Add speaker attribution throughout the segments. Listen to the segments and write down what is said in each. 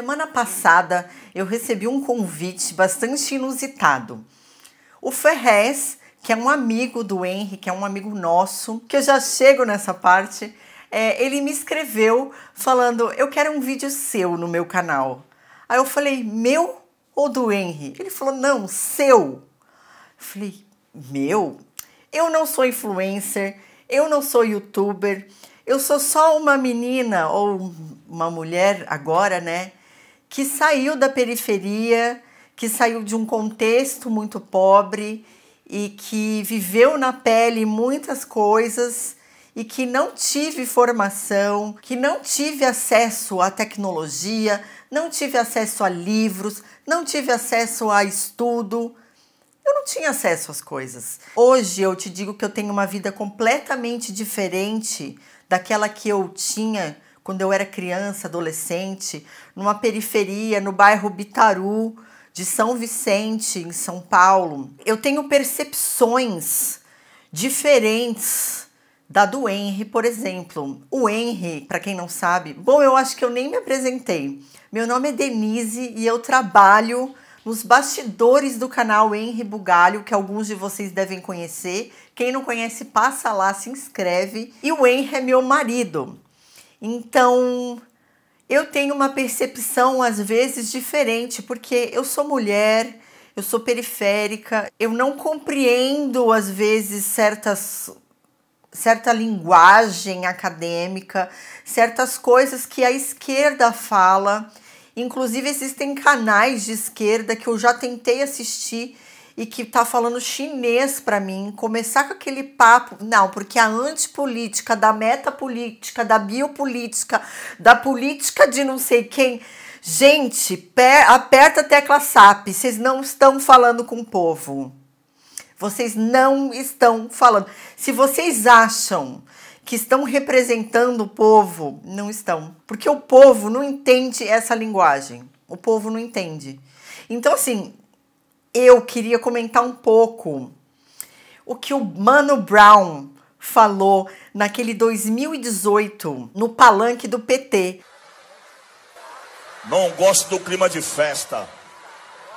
Speaker 1: Semana passada eu recebi um convite bastante inusitado. O Ferrez, que é um amigo do Henry, que é um amigo nosso, que eu já chego nessa parte, é, ele me escreveu falando: Eu quero um vídeo seu no meu canal. Aí eu falei: Meu ou do Henry? Ele falou: Não, seu. Eu falei: Meu? Eu não sou influencer, eu não sou youtuber, eu sou só uma menina ou uma mulher agora, né? que saiu da periferia, que saiu de um contexto muito pobre e que viveu na pele muitas coisas e que não tive formação, que não tive acesso à tecnologia, não tive acesso a livros, não tive acesso a estudo. Eu não tinha acesso às coisas. Hoje eu te digo que eu tenho uma vida completamente diferente daquela que eu tinha quando eu era criança, adolescente, numa periferia, no bairro Bitaru, de São Vicente, em São Paulo, eu tenho percepções diferentes da do Henry, por exemplo. O Henry, para quem não sabe, bom, eu acho que eu nem me apresentei. Meu nome é Denise e eu trabalho nos bastidores do canal Henry Bugalho, que alguns de vocês devem conhecer. Quem não conhece, passa lá, se inscreve. E o Henry é meu marido. Então, eu tenho uma percepção às vezes diferente, porque eu sou mulher, eu sou periférica, eu não compreendo às vezes certas certa linguagem acadêmica, certas coisas que a esquerda fala. Inclusive existem canais de esquerda que eu já tentei assistir e que tá falando chinês para mim, começar com aquele papo, não, porque a antipolítica, da metapolítica, da biopolítica, da política de não sei quem. Gente, aperta a tecla SAP, vocês não estão falando com o povo. Vocês não estão falando. Se vocês acham que estão representando o povo, não estão. Porque o povo não entende essa linguagem. O povo não entende. Então, assim, eu queria comentar um pouco o que o Mano Brown falou naquele 2018 no palanque do PT. Não gosto do clima de festa.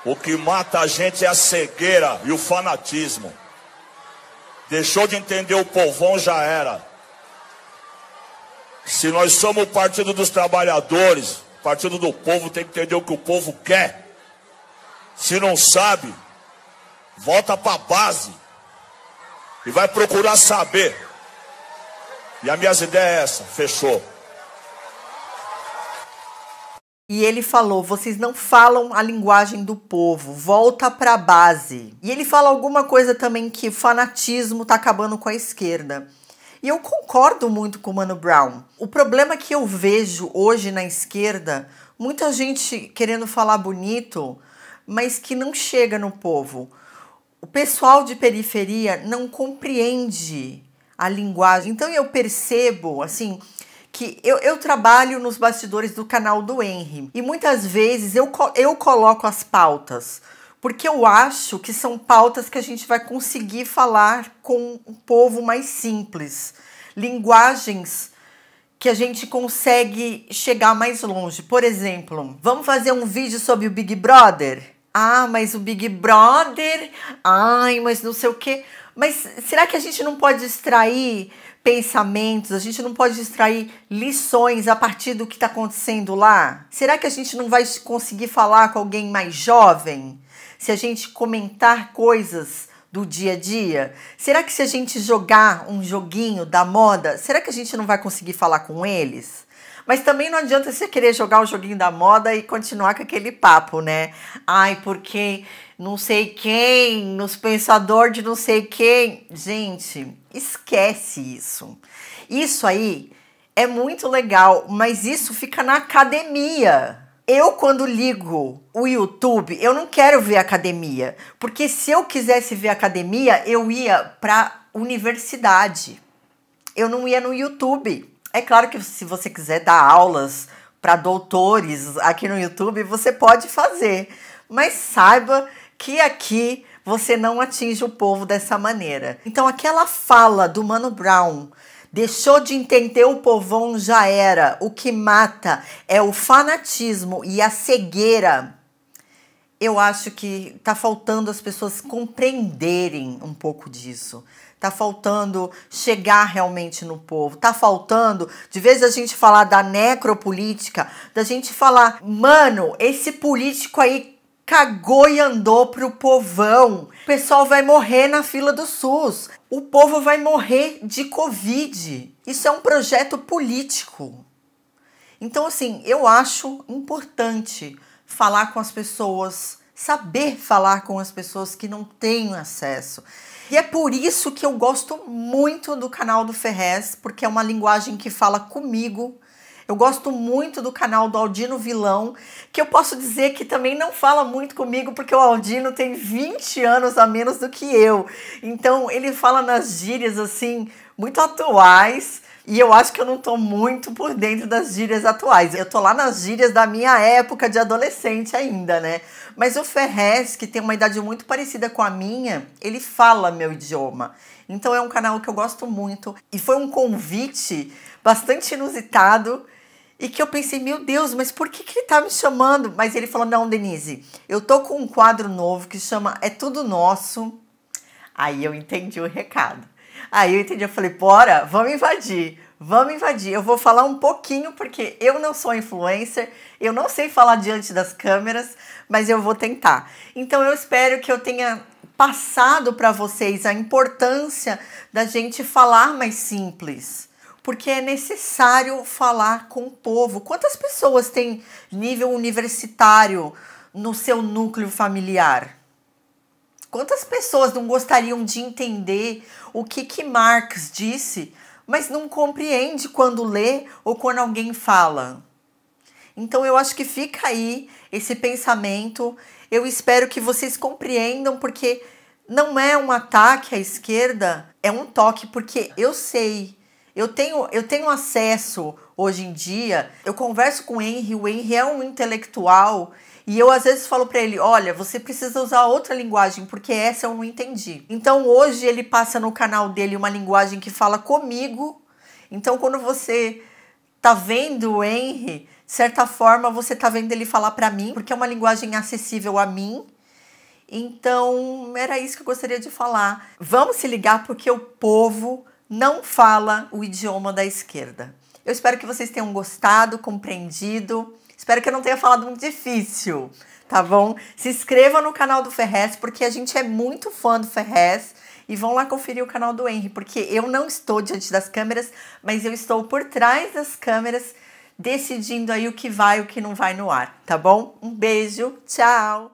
Speaker 1: O que mata a gente é a cegueira e o fanatismo. Deixou de entender o povão já era. Se nós somos o partido dos trabalhadores, partido do povo tem que entender o que o povo quer. Se não sabe, volta para a base e vai procurar saber. E a minha ideia é essa, fechou. E ele falou: vocês não falam a linguagem do povo, volta para a base. E ele fala alguma coisa também que fanatismo tá acabando com a esquerda. E eu concordo muito com o Mano Brown. O problema que eu vejo hoje na esquerda, muita gente querendo falar bonito, mas que não chega no povo. O pessoal de periferia não compreende a linguagem. Então eu percebo, assim, que eu, eu, trabalho nos bastidores do canal do Henry e muitas vezes eu, eu coloco as pautas, porque eu acho que são pautas que a gente vai conseguir falar com um povo mais simples, linguagens que a gente consegue chegar mais longe. Por exemplo, vamos fazer um vídeo sobre o Big Brother? Ah, mas o Big Brother. Ai, mas não sei o quê. Mas será que a gente não pode extrair pensamentos, a gente não pode extrair lições a partir do que está acontecendo lá? Será que a gente não vai conseguir falar com alguém mais jovem? Se a gente comentar coisas do dia a dia? Será que se a gente jogar um joguinho da moda, será que a gente não vai conseguir falar com eles? Mas também não adianta você querer jogar o joguinho da moda e continuar com aquele papo, né? Ai, porque não sei quem, nos pensador de não sei quem. Gente, esquece isso. Isso aí é muito legal, mas isso fica na academia. Eu, quando ligo o YouTube, eu não quero ver academia. Porque se eu quisesse ver academia, eu ia para universidade. Eu não ia no YouTube. É claro que se você quiser dar aulas para doutores aqui no YouTube, você pode fazer, mas saiba que aqui você não atinge o povo dessa maneira. Então, aquela fala do Mano Brown deixou de entender o povão já era. O que mata é o fanatismo e a cegueira eu acho que está faltando as pessoas compreenderem um pouco disso. Está faltando chegar realmente no povo. Está faltando, de vez a gente falar da necropolítica, da gente falar, mano, esse político aí cagou e andou pro povão. O pessoal vai morrer na fila do SUS. O povo vai morrer de Covid. Isso é um projeto político. Então, assim, eu acho importante falar com as pessoas, saber falar com as pessoas que não têm acesso. E é por isso que eu gosto muito do canal do Ferrez, porque é uma linguagem que fala comigo. Eu gosto muito do canal do Aldino Vilão, que eu posso dizer que também não fala muito comigo, porque o Aldino tem 20 anos a menos do que eu. Então ele fala nas gírias assim, muito atuais e eu acho que eu não tô muito por dentro das gírias atuais. Eu tô lá nas gírias da minha época de adolescente ainda, né? Mas o Ferrez, que tem uma idade muito parecida com a minha, ele fala meu idioma. Então é um canal que eu gosto muito. E foi um convite bastante inusitado. E que eu pensei, meu Deus, mas por que, que ele tá me chamando? Mas ele falou: não, Denise, eu tô com um quadro novo que chama É Tudo Nosso. Aí eu entendi o recado. Aí eu entendi, eu falei, bora, vamos invadir. Vamos invadir. Eu vou falar um pouquinho, porque eu não sou influencer, eu não sei falar diante das câmeras, mas eu vou tentar. Então eu espero que eu tenha passado para vocês a importância da gente falar mais simples. Porque é necessário falar com o povo. Quantas pessoas têm nível universitário no seu núcleo familiar? Quantas pessoas não gostariam de entender o que, que Marx disse, mas não compreende quando lê ou quando alguém fala? Então eu acho que fica aí esse pensamento. Eu espero que vocês compreendam, porque não é um ataque à esquerda, é um toque, porque eu sei eu tenho, eu tenho acesso hoje em dia, eu converso com o Henry, o Henry é um intelectual e eu às vezes falo para ele: olha, você precisa usar outra linguagem, porque essa eu não entendi. Então hoje ele passa no canal dele uma linguagem que fala comigo. Então quando você tá vendo o Henry, de certa forma você tá vendo ele falar para mim, porque é uma linguagem acessível a mim. Então era isso que eu gostaria de falar. Vamos se ligar porque o povo não fala o idioma da esquerda. Eu espero que vocês tenham gostado, compreendido. Espero que eu não tenha falado muito difícil, tá bom? Se inscreva no canal do Ferrez, porque a gente é muito fã do Ferrez. E vão lá conferir o canal do Henry, porque eu não estou diante das câmeras, mas eu estou por trás das câmeras, decidindo aí o que vai e o que não vai no ar, tá bom? Um beijo, tchau!